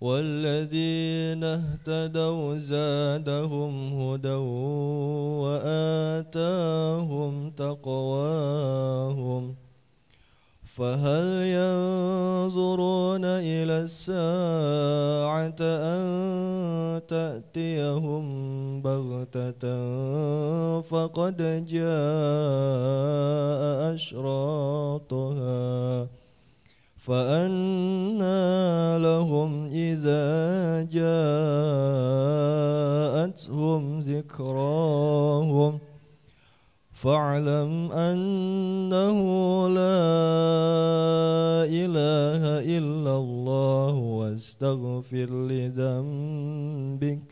والذين اهتدوا زادهم هدى وآتاهم تقواهم فهل ينظرون إلى الساعة أن تأتيهم بغتة فقد جاء أشراطها فأنا لهم إذا جاءتهم ذكراهم فاعلم أنه لا إله إلا الله واستغفر لذنبك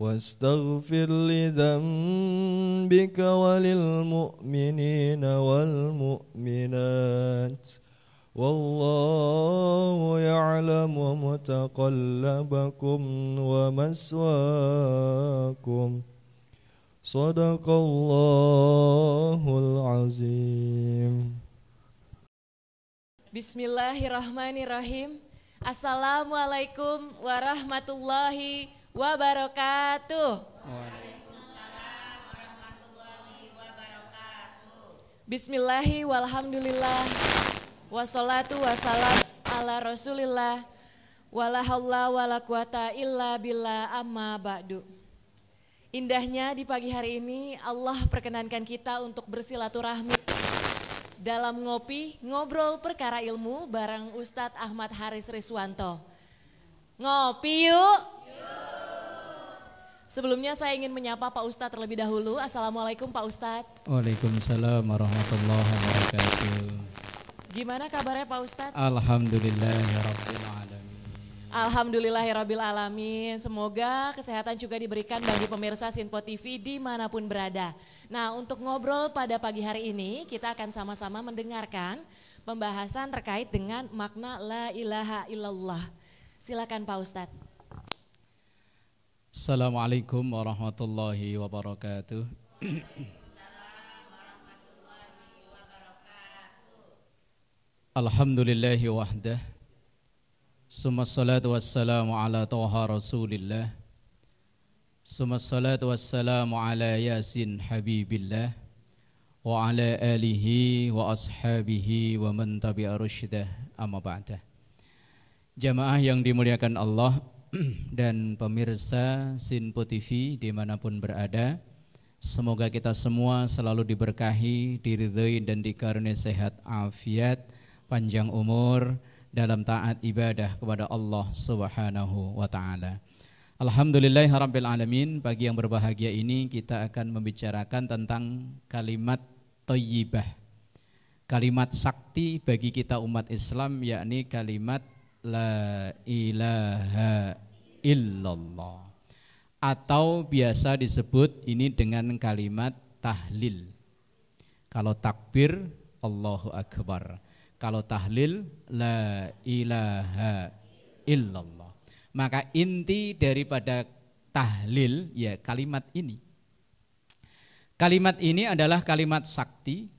واستغفر لذنبك وللمؤمنين والمؤمنات ۖ والله يعلم متقلبكم ومسواكم صدق الله العظيم بسم الله الرحمن الرحيم السلام عليكم ورحمة الله وبركاته Bismillahirrahmanirrahim. walhamdulillah Wassalatu wassalam ala rasulillah. Wala haula wala quwata illa billah amma ba'du. Indahnya di pagi hari ini Allah perkenankan kita untuk bersilaturahmi dalam ngopi ngobrol perkara ilmu bareng Ustadz Ahmad Haris Riswanto. Ngopi yuk. Sebelumnya saya ingin menyapa Pak Ustadz terlebih dahulu. Assalamualaikum Pak Ustadz. Waalaikumsalam warahmatullahi wabarakatuh. Gimana kabarnya Pak Ustadz? Alhamdulillah ya Rabbil Alamin. Alhamdulillah ya Rabbil Alamin. Semoga kesehatan juga diberikan bagi pemirsa Sinpo TV dimanapun berada. Nah untuk ngobrol pada pagi hari ini kita akan sama-sama mendengarkan pembahasan terkait dengan makna la ilaha illallah. Silakan Pak Ustadz. Assalamualaikum warahmatullahi wabarakatuh. Alhamdulillahi wahdah Suma salatu wassalamu ala toha rasulillah Suma salatu wassalamu ala yasin habibillah Wa ala alihi wa ashabihi wa man tabi'a rusyidah amma ba'dah Jamaah yang dimuliakan Allah dan pemirsa Sinpo TV dimanapun berada Semoga kita semua selalu diberkahi, diridhoi dan dikarunia sehat afiat panjang umur dalam taat ibadah kepada Allah Subhanahu wa taala. Alhamdulillahirabbil alamin, pagi yang berbahagia ini kita akan membicarakan tentang kalimat thayyibah. Kalimat sakti bagi kita umat Islam yakni kalimat la ilaha illallah atau biasa disebut ini dengan kalimat tahlil. Kalau takbir Allahu akbar. Kalau tahlil la ilaha illallah. Maka inti daripada tahlil ya kalimat ini. Kalimat ini adalah kalimat sakti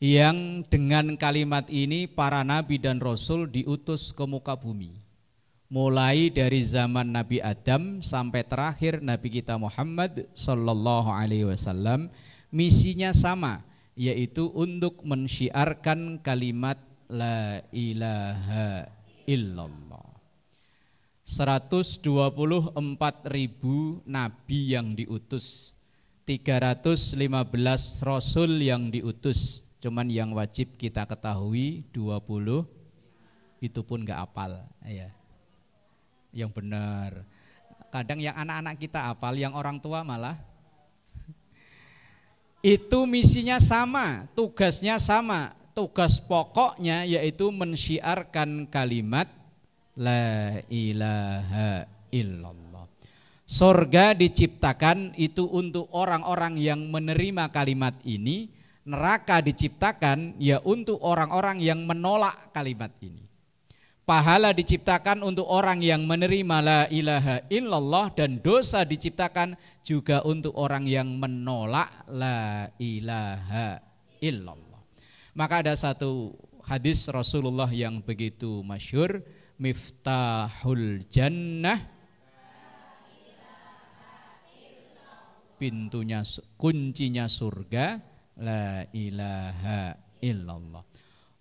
yang dengan kalimat ini para nabi dan rasul diutus ke muka bumi. Mulai dari zaman Nabi Adam sampai terakhir Nabi kita Muhammad Sallallahu Alaihi Wasallam misinya sama yaitu untuk mensyiarkan kalimat la ilaha illallah. 124 ribu nabi yang diutus, 315 rasul yang diutus, cuman yang wajib kita ketahui 20 itu pun nggak apal ya. Yang benar. Kadang yang anak-anak kita apal, yang orang tua malah itu misinya sama, tugasnya sama. Tugas pokoknya yaitu mensiarkan kalimat la ilaha illallah. Sorga diciptakan itu untuk orang-orang yang menerima kalimat ini, neraka diciptakan ya untuk orang-orang yang menolak kalimat ini. Pahala diciptakan untuk orang yang menerima la ilaha illallah dan dosa diciptakan juga untuk orang yang menolak la ilaha illallah. Maka ada satu hadis Rasulullah yang begitu masyhur, miftahul jannah pintunya kuncinya surga la ilaha illallah.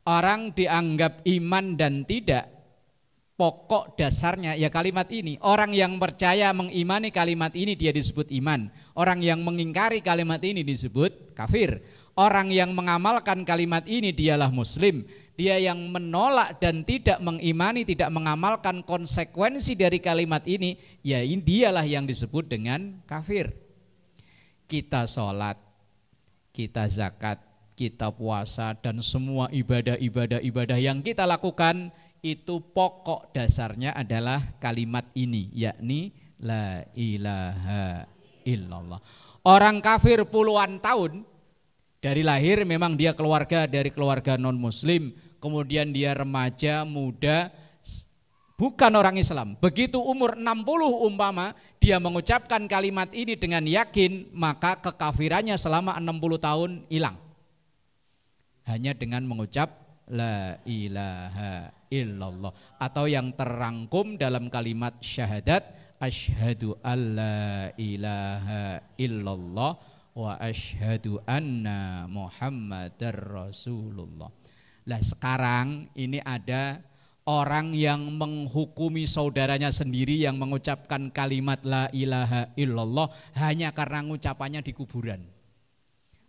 Orang dianggap iman dan tidak pokok dasarnya ya kalimat ini. Orang yang percaya mengimani kalimat ini dia disebut iman. Orang yang mengingkari kalimat ini disebut kafir. Orang yang mengamalkan kalimat ini dialah muslim. Dia yang menolak dan tidak mengimani, tidak mengamalkan konsekuensi dari kalimat ini, ya dialah yang disebut dengan kafir. Kita sholat, kita zakat, kita puasa dan semua ibadah-ibadah ibadah yang kita lakukan itu pokok dasarnya adalah kalimat ini yakni la ilaha illallah. Orang kafir puluhan tahun dari lahir memang dia keluarga dari keluarga non muslim, kemudian dia remaja, muda, bukan orang Islam. Begitu umur 60 umpama dia mengucapkan kalimat ini dengan yakin, maka kekafirannya selama 60 tahun hilang. Hanya dengan mengucap la ilaha illallah atau yang terangkum dalam kalimat syahadat asyhadu alla ilaha illallah wa asyhadu anna muhammadar rasulullah. Lah sekarang ini ada orang yang menghukumi saudaranya sendiri yang mengucapkan kalimat la ilaha illallah hanya karena ucapannya di kuburan.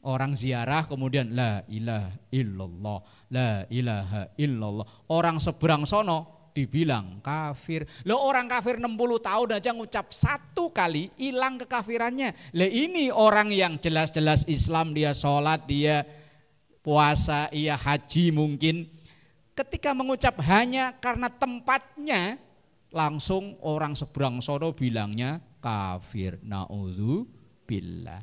Orang ziarah kemudian la ilaha illallah la ilaha illallah. Orang seberang sono dibilang kafir. Lo orang kafir 60 tahun aja ngucap satu kali hilang kekafirannya. Le ini orang yang jelas-jelas Islam dia sholat dia puasa ia haji mungkin. Ketika mengucap hanya karena tempatnya langsung orang seberang sono bilangnya kafir. naudzubillah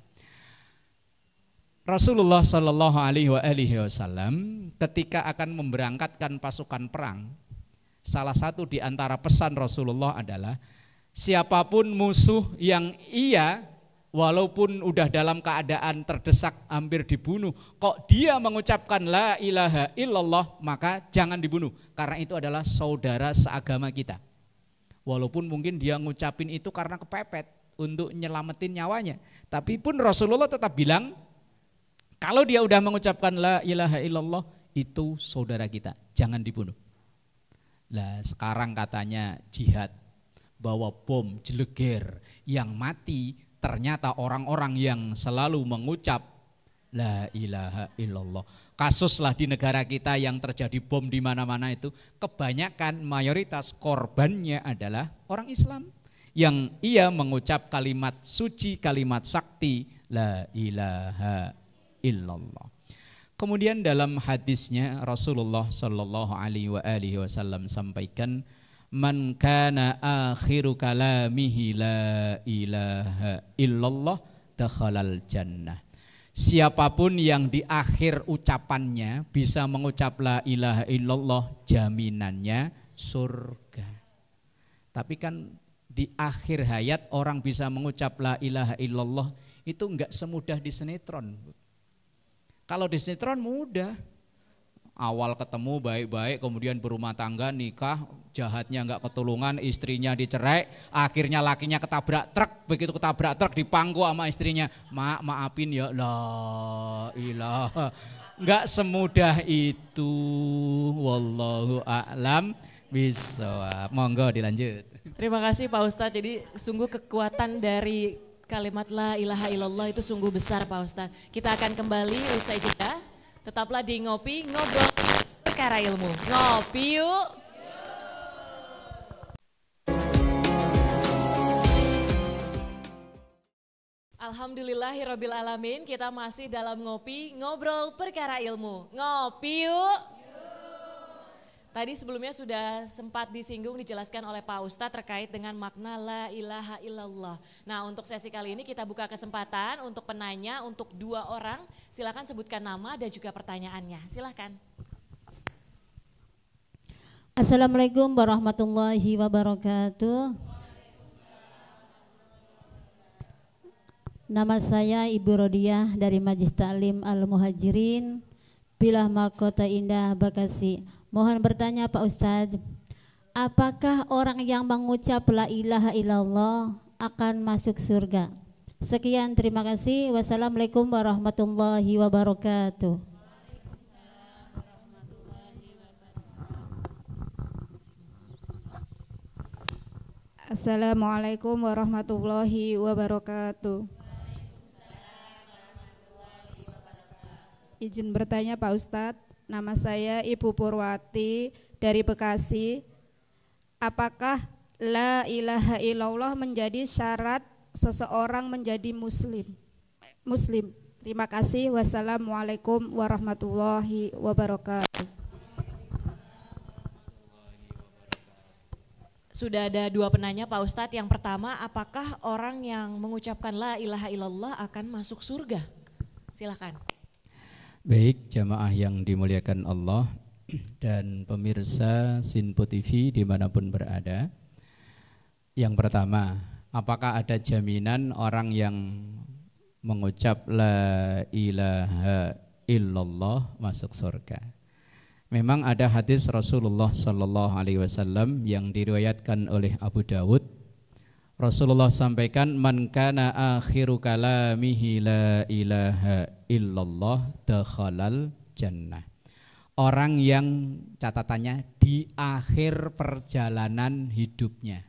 Rasulullah Shallallahu Alaihi Wasallam ketika akan memberangkatkan pasukan perang, salah satu di antara pesan Rasulullah adalah siapapun musuh yang ia walaupun udah dalam keadaan terdesak hampir dibunuh, kok dia mengucapkan la ilaha illallah maka jangan dibunuh karena itu adalah saudara seagama kita. Walaupun mungkin dia ngucapin itu karena kepepet untuk nyelamatin nyawanya, tapi pun Rasulullah tetap bilang kalau dia udah mengucapkan la ilaha illallah, itu saudara kita, jangan dibunuh. Lah sekarang katanya jihad, bawa bom, jeleger, yang mati ternyata orang-orang yang selalu mengucap la ilaha illallah. Kasuslah di negara kita yang terjadi bom di mana-mana itu, kebanyakan mayoritas korbannya adalah orang Islam yang ia mengucap kalimat suci, kalimat sakti la ilaha illallah. Kemudian dalam hadisnya Rasulullah Shallallahu Alaihi Wasallam sampaikan, man kana akhiru kalamihi la ilaha illallah dakhalal jannah. Siapapun yang di akhir ucapannya bisa mengucap la ilaha illallah jaminannya surga. Tapi kan di akhir hayat orang bisa mengucap la ilaha illallah itu enggak semudah di sinetron. Kalau di sinetron mudah. Awal ketemu baik-baik, kemudian berumah tangga, nikah, jahatnya nggak ketulungan, istrinya dicerai, akhirnya lakinya ketabrak truk, begitu ketabrak truk dipangku sama istrinya, mak maafin ya, la ilah, nggak semudah itu, wallahu a'lam bisa. Monggo dilanjut. Terima kasih Pak Ustadz. Jadi sungguh kekuatan dari kalimat la ilaha illallah itu sungguh besar Pak Ustadz. Kita akan kembali usai jeda. Tetaplah di ngopi ngobrol perkara ilmu. Ngopi yuk. Alhamdulillahirobbil alamin kita masih dalam ngopi ngobrol perkara ilmu. Ngopi yuk. Tadi sebelumnya sudah sempat disinggung dijelaskan oleh Pak Ustadz terkait dengan makna la ilaha illallah. Nah untuk sesi kali ini kita buka kesempatan untuk penanya untuk dua orang. Silahkan sebutkan nama dan juga pertanyaannya. Silahkan. Assalamualaikum warahmatullahi wabarakatuh. Nama saya Ibu Rodiah dari Majlis Ta'lim Al-Muhajirin, Bilah Makota Indah, Bekasi. Mohon bertanya Pak Ustadz, apakah orang yang mengucap la ilaha illallah akan masuk surga? Sekian, terima kasih. Wassalamualaikum warahmatullahi wabarakatuh. Assalamualaikum warahmatullahi wabarakatuh. Izin bertanya Pak Ustadz, Nama saya Ibu Purwati dari Bekasi. Apakah la ilaha illallah menjadi syarat seseorang menjadi muslim? Muslim. Terima kasih. Wassalamualaikum warahmatullahi wabarakatuh. Sudah ada dua penanya Pak Ustadz. Yang pertama, apakah orang yang mengucapkan la ilaha illallah akan masuk surga? Silakan. Baik jamaah yang dimuliakan Allah dan pemirsa Sinpo TV dimanapun berada Yang pertama, apakah ada jaminan orang yang mengucap La ilaha illallah masuk surga Memang ada hadis Rasulullah Shallallahu Alaihi Wasallam yang diriwayatkan oleh Abu Dawud Rasulullah sampaikan man kana akhiru kalamihi la ilaha illallah dakhalal jannah. Orang yang catatannya di akhir perjalanan hidupnya.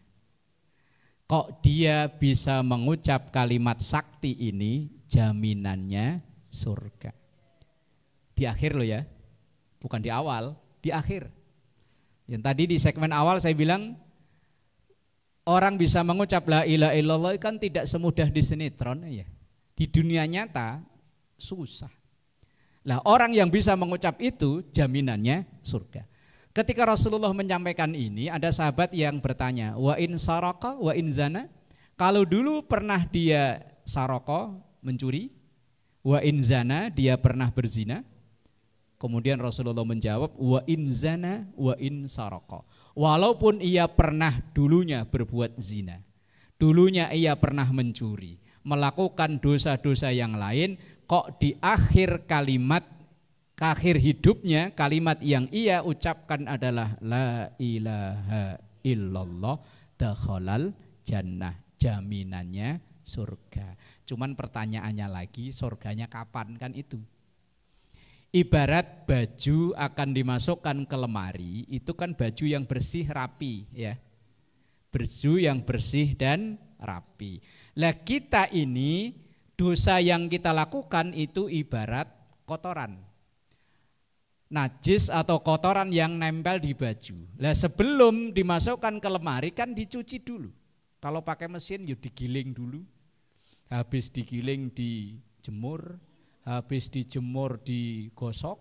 Kok dia bisa mengucap kalimat sakti ini jaminannya surga. Di akhir loh ya. Bukan di awal, di akhir. Yang tadi di segmen awal saya bilang orang bisa mengucap la ilaha illallah kan tidak semudah di sinetron ya. Di dunia nyata susah. Lah orang yang bisa mengucap itu jaminannya surga. Ketika Rasulullah menyampaikan ini ada sahabat yang bertanya, "Wa in saraka wa in zana?" Kalau dulu pernah dia saroko mencuri, wa in zana dia pernah berzina. Kemudian Rasulullah menjawab, "Wa in zana wa in saraka." Walaupun ia pernah dulunya berbuat zina, dulunya ia pernah mencuri, melakukan dosa-dosa yang lain, kok di akhir kalimat akhir hidupnya kalimat yang ia ucapkan adalah la ilaha illallah dakhalal jannah jaminannya surga. Cuman pertanyaannya lagi surganya kapan kan itu? ibarat baju akan dimasukkan ke lemari itu kan baju yang bersih rapi ya baju yang bersih dan rapi lah kita ini dosa yang kita lakukan itu ibarat kotoran najis atau kotoran yang nempel di baju lah sebelum dimasukkan ke lemari kan dicuci dulu kalau pakai mesin yuk ya digiling dulu habis digiling dijemur habis dijemur digosok,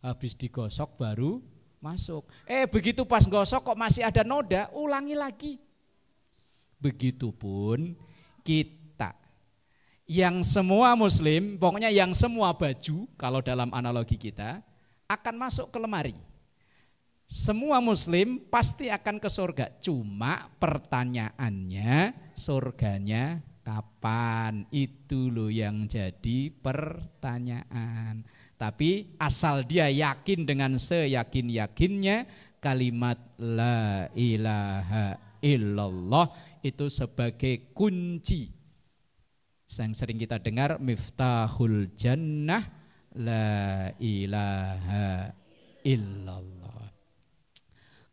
habis digosok baru masuk. Eh begitu pas gosok kok masih ada noda, ulangi lagi. Begitupun kita yang semua muslim, pokoknya yang semua baju kalau dalam analogi kita akan masuk ke lemari. Semua muslim pasti akan ke surga, cuma pertanyaannya surganya Kapan? Itu loh yang jadi pertanyaan. Tapi asal dia yakin dengan seyakin-yakinnya kalimat la ilaha illallah itu sebagai kunci yang sering kita dengar miftahul jannah la ilaha illallah.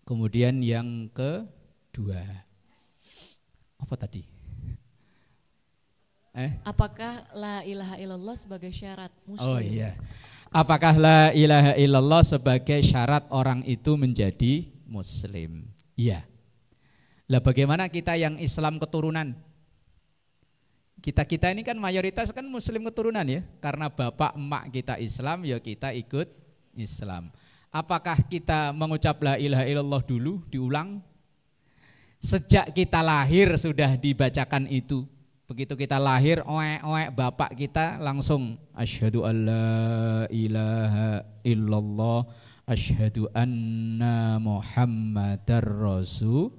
Kemudian yang kedua apa tadi? Eh? Apakah la ilaha illallah sebagai syarat oh, muslim? Oh iya. Apakah la ilaha illallah sebagai syarat orang itu menjadi muslim? Iya. Lah bagaimana kita yang Islam keturunan? Kita-kita ini kan mayoritas kan muslim keturunan ya. Karena bapak emak kita Islam ya kita ikut Islam. Apakah kita mengucap la ilaha illallah dulu diulang? Sejak kita lahir sudah dibacakan itu Begitu kita lahir, oek-oek bapak kita langsung asyhadu alla ilaha illallah asyhadu anna muhammadar rasul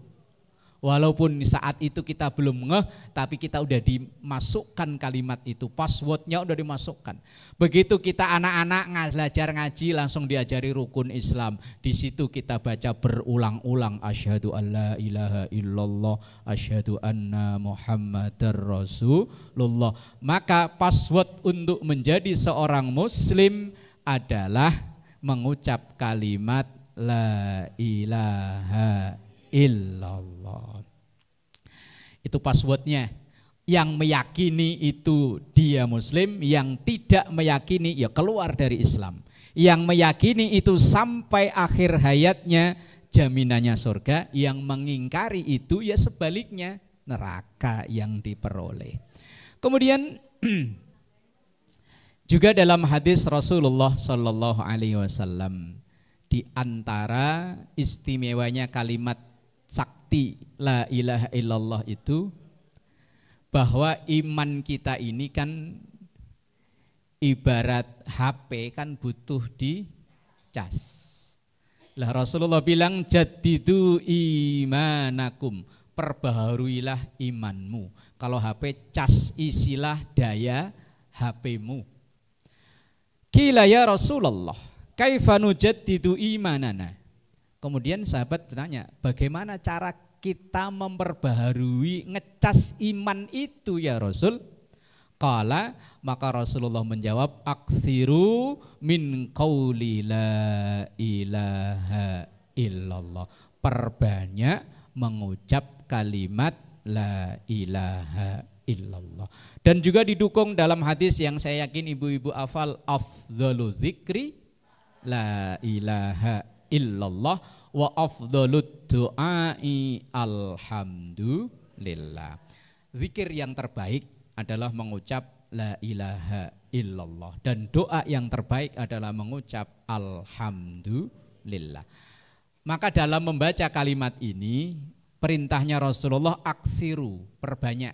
Walaupun saat itu kita belum ngeh, tapi kita udah dimasukkan kalimat itu. Passwordnya udah dimasukkan. Begitu kita anak-anak belajar ngaji, langsung diajari rukun Islam. Di situ kita baca berulang-ulang. Asyhadu alla ilaha illallah, asyhadu anna muhammadar rasulullah. Maka password untuk menjadi seorang muslim adalah mengucap kalimat La ilaha illallah. Itu passwordnya. Yang meyakini itu dia muslim, yang tidak meyakini ya keluar dari Islam. Yang meyakini itu sampai akhir hayatnya jaminannya surga, yang mengingkari itu ya sebaliknya neraka yang diperoleh. Kemudian juga dalam hadis Rasulullah Shallallahu Alaihi Wasallam di antara istimewanya kalimat arti la ilaha illallah itu bahwa iman kita ini kan ibarat HP kan butuh di dicas. Lah Rasulullah bilang jadidu imanakum, perbaharuilah imanmu. Kalau HP cas isilah daya HPmu. Kila ya Rasulullah, kaifa nujaddidu imanana? Kemudian sahabat bertanya, bagaimana cara kita memperbaharui ngecas iman itu ya Rasul? Kala maka Rasulullah menjawab aksiru min qauli la ilaha illallah. Perbanyak mengucap kalimat la ilaha illallah. Dan juga didukung dalam hadis yang saya yakin ibu-ibu afal the zikri la ilaha illallah wa afdhalud du'ai alhamdulillah. Zikir yang terbaik adalah mengucap la ilaha illallah dan doa yang terbaik adalah mengucap alhamdulillah. Maka dalam membaca kalimat ini perintahnya Rasulullah aksiru, perbanyak.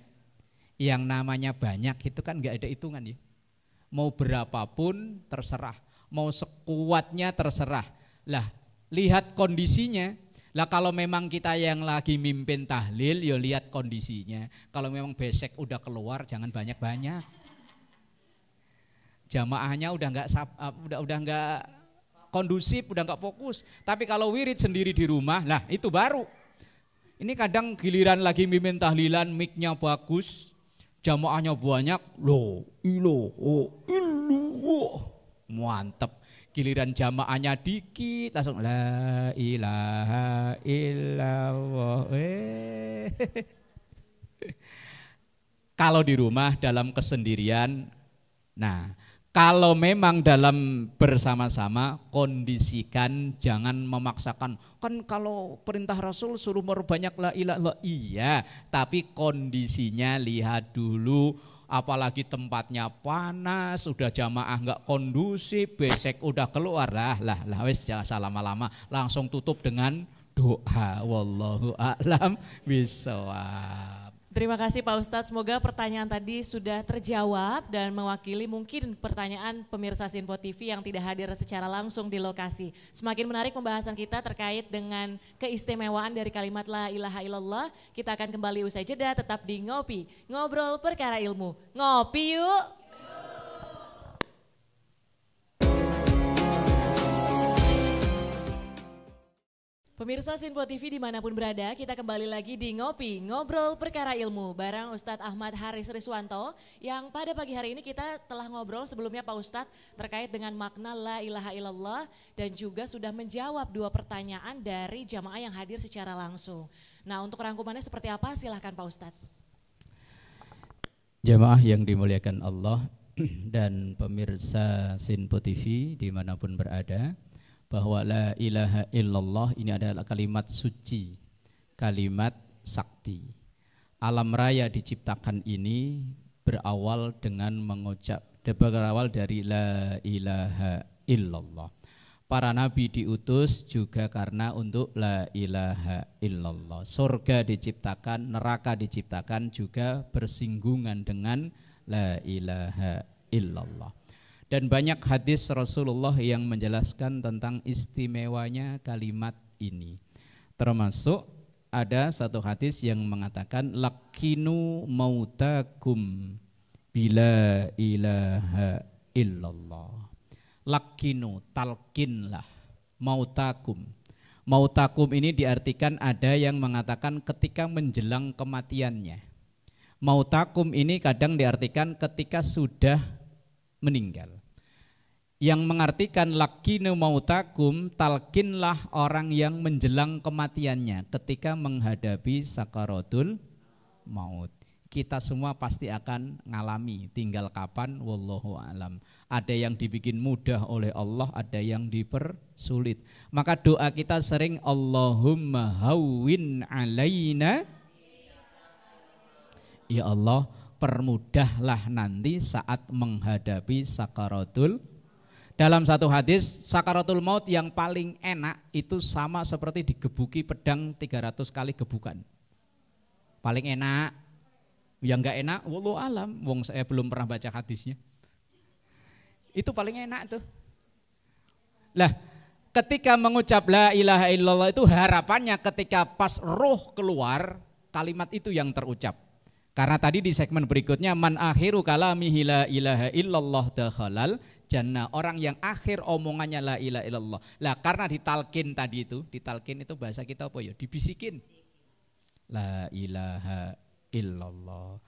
Yang namanya banyak itu kan nggak ada hitungan ya. Mau berapapun terserah, mau sekuatnya terserah. Lah lihat kondisinya. Lah kalau memang kita yang lagi mimpin tahlil, ya lihat kondisinya. Kalau memang besek udah keluar, jangan banyak-banyak. Jamaahnya udah nggak eh, udah udah nggak kondusif, udah nggak fokus. Tapi kalau wirid sendiri di rumah, lah itu baru. Ini kadang giliran lagi mimpin tahlilan, miknya bagus, jamaahnya banyak, loh, ilo, oh, ilu, oh. Mantep. Giliran jamaahnya dikit langsung la ilaha illallah. kalau di rumah dalam kesendirian, nah kalau memang dalam bersama-sama kondisikan jangan memaksakan kan kalau perintah Rasul suruh merubahnya la ilaha iya tapi kondisinya lihat dulu apalagi tempatnya panas, sudah jamaah nggak kondusif, besek udah keluar lah lah lah wes jangan lama-lama langsung tutup dengan doa wallahu a'lam bisawab. Terima kasih Pak Ustadz, semoga pertanyaan tadi sudah terjawab dan mewakili mungkin pertanyaan pemirsa Sinpo TV yang tidak hadir secara langsung di lokasi. Semakin menarik pembahasan kita terkait dengan keistimewaan dari kalimat La ilaha illallah. Kita akan kembali usai jeda tetap di Ngopi, Ngobrol Perkara Ilmu. Ngopi yuk! Pemirsa Sinpo TV dimanapun berada, kita kembali lagi di Ngopi, Ngobrol Perkara Ilmu bareng Ustadz Ahmad Haris Riswanto yang pada pagi hari ini kita telah ngobrol sebelumnya Pak Ustadz terkait dengan makna La Ilaha Illallah dan juga sudah menjawab dua pertanyaan dari jamaah yang hadir secara langsung. Nah untuk rangkumannya seperti apa silahkan Pak Ustadz. Jamaah yang dimuliakan Allah dan pemirsa Sinpo TV dimanapun berada, bahwa la ilaha illallah ini adalah kalimat suci, kalimat sakti. Alam raya diciptakan ini berawal dengan mengucap berawal dari la ilaha illallah. Para nabi diutus juga karena untuk la ilaha illallah. Surga diciptakan, neraka diciptakan juga bersinggungan dengan la ilaha illallah. Dan banyak hadis Rasulullah yang menjelaskan tentang istimewanya kalimat ini. Termasuk ada satu hadis yang mengatakan lakinu mautakum bila ilaha illallah. Lakinu talkinlah mautakum. Mautakum ini diartikan ada yang mengatakan ketika menjelang kematiannya. Mautakum ini kadang diartikan ketika sudah meninggal yang mengartikan lakinu mautakum talkinlah orang yang menjelang kematiannya ketika menghadapi sakaratul maut. Kita semua pasti akan ngalami tinggal kapan wallahu alam. Ada yang dibikin mudah oleh Allah, ada yang dipersulit. Maka doa kita sering Allahumma hawin alaina Ya Allah, permudahlah nanti saat menghadapi sakaratul dalam satu hadis, sakaratul maut yang paling enak itu sama seperti digebuki pedang 300 kali gebukan. Paling enak. Yang enggak enak, wallahu alam, wong saya belum pernah baca hadisnya. Itu paling enak tuh. Lah, ketika mengucap la ilaha illallah itu harapannya ketika pas roh keluar, kalimat itu yang terucap karena tadi di segmen berikutnya man akhiru kalamihi la ilaha illallah dakhalal jannah. Orang yang akhir omongannya la ilaha illallah. Lah karena ditalkin tadi itu, ditalkin itu bahasa kita apa ya? Dibisikin. La ilaha illallah.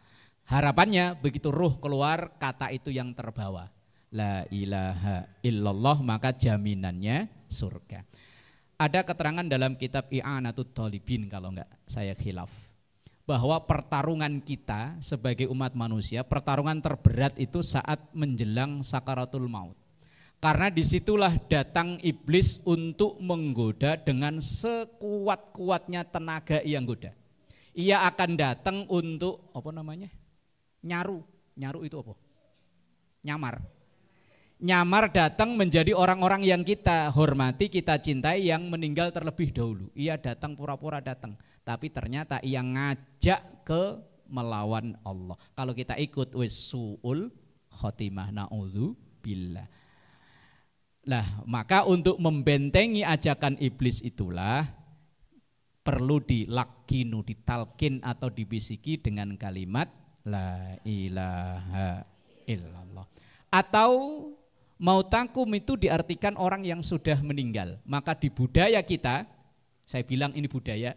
Harapannya begitu ruh keluar kata itu yang terbawa. La ilaha illallah maka jaminannya surga. Ada keterangan dalam kitab I'anatul Talibin kalau enggak saya khilaf bahwa pertarungan kita sebagai umat manusia, pertarungan terberat itu saat menjelang sakaratul maut. Karena disitulah datang iblis untuk menggoda dengan sekuat-kuatnya tenaga yang goda. Ia akan datang untuk apa namanya? Nyaru. Nyaru itu apa? Nyamar. Nyamar datang menjadi orang-orang yang kita hormati, kita cintai yang meninggal terlebih dahulu. Ia datang pura-pura datang tapi ternyata ia ngajak ke melawan Allah. Kalau kita ikut wis suul khotimah na'udhu billah. Lah, maka untuk membentengi ajakan iblis itulah perlu dilakinu, ditalkin atau dibisiki dengan kalimat la ilaha illallah. Atau mau tangkum itu diartikan orang yang sudah meninggal. Maka di budaya kita, saya bilang ini budaya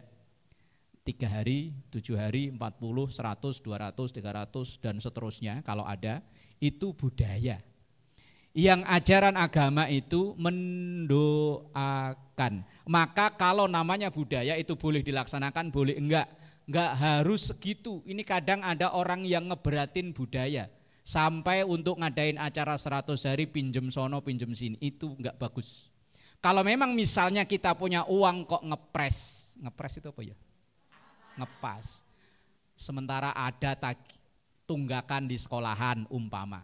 tiga hari, tujuh hari, empat puluh, seratus, dua ratus, tiga ratus, dan seterusnya kalau ada, itu budaya. Yang ajaran agama itu mendoakan. Maka kalau namanya budaya itu boleh dilaksanakan, boleh enggak. Enggak harus segitu. Ini kadang ada orang yang ngeberatin budaya. Sampai untuk ngadain acara seratus hari pinjem sono, pinjem sini. Itu enggak bagus. Kalau memang misalnya kita punya uang kok ngepres. Ngepres itu apa ya? ngepas. Sementara ada tunggakan di sekolahan umpama.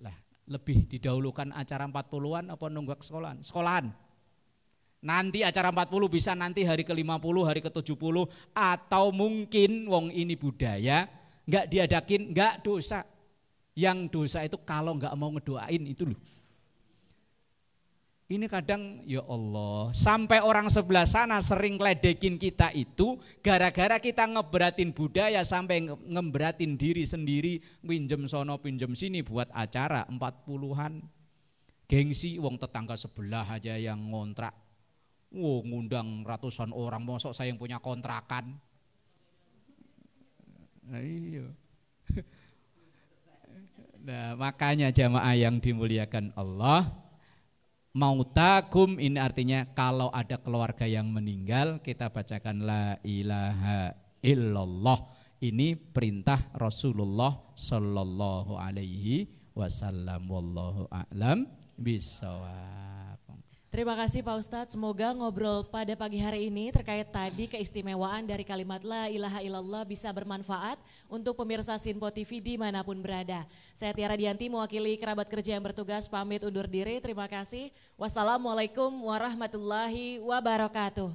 Lah, lebih didahulukan acara 40-an apa nunggak sekolahan? Sekolahan. Nanti acara 40 bisa nanti hari ke-50, hari ke-70 atau mungkin wong ini budaya enggak diadakin, enggak dosa. Yang dosa itu kalau enggak mau ngedoain itu loh. Ini kadang ya Allah, sampai orang sebelah sana sering ledekin kita itu gara-gara kita ngeberatin budaya sampai ngeberatin diri sendiri, pinjem sono pinjem sini buat acara empat puluhan Gengsi wong tetangga sebelah aja yang ngontrak. Wow, ngundang ratusan orang, mosok saya yang punya kontrakan. Nah, iya. Nah, makanya jamaah yang dimuliakan Allah, mautakum ini artinya kalau ada keluarga yang meninggal kita bacakan la ilaha illallah ini perintah Rasulullah sallallahu alaihi wasallam wallahu a'lam bisawab Terima kasih Pak Ustadz, semoga ngobrol pada pagi hari ini terkait tadi keistimewaan dari kalimat La ilaha illallah bisa bermanfaat untuk pemirsa Sinpo TV dimanapun berada. Saya Tiara Dianti mewakili kerabat kerja yang bertugas pamit undur diri, terima kasih. Wassalamualaikum warahmatullahi wabarakatuh.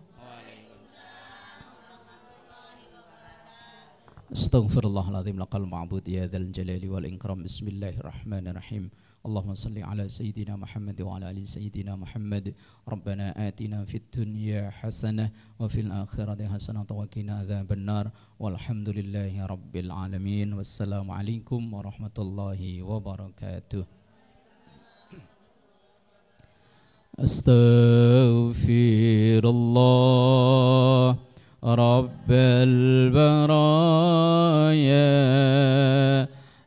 Astagfirullahaladzim laqal ma'bud ya dhal jalali wal ikram. Bismillahirrahmanirrahim. اللهم صل على سيدنا محمد وعلى ال سيدنا محمد ربنا آتنا في الدنيا حسنة وفي الآخرة حسنة وقنا عذاب النار والحمد لله رب العالمين والسلام عليكم ورحمة الله وبركاته أستغفر الله رب البرايا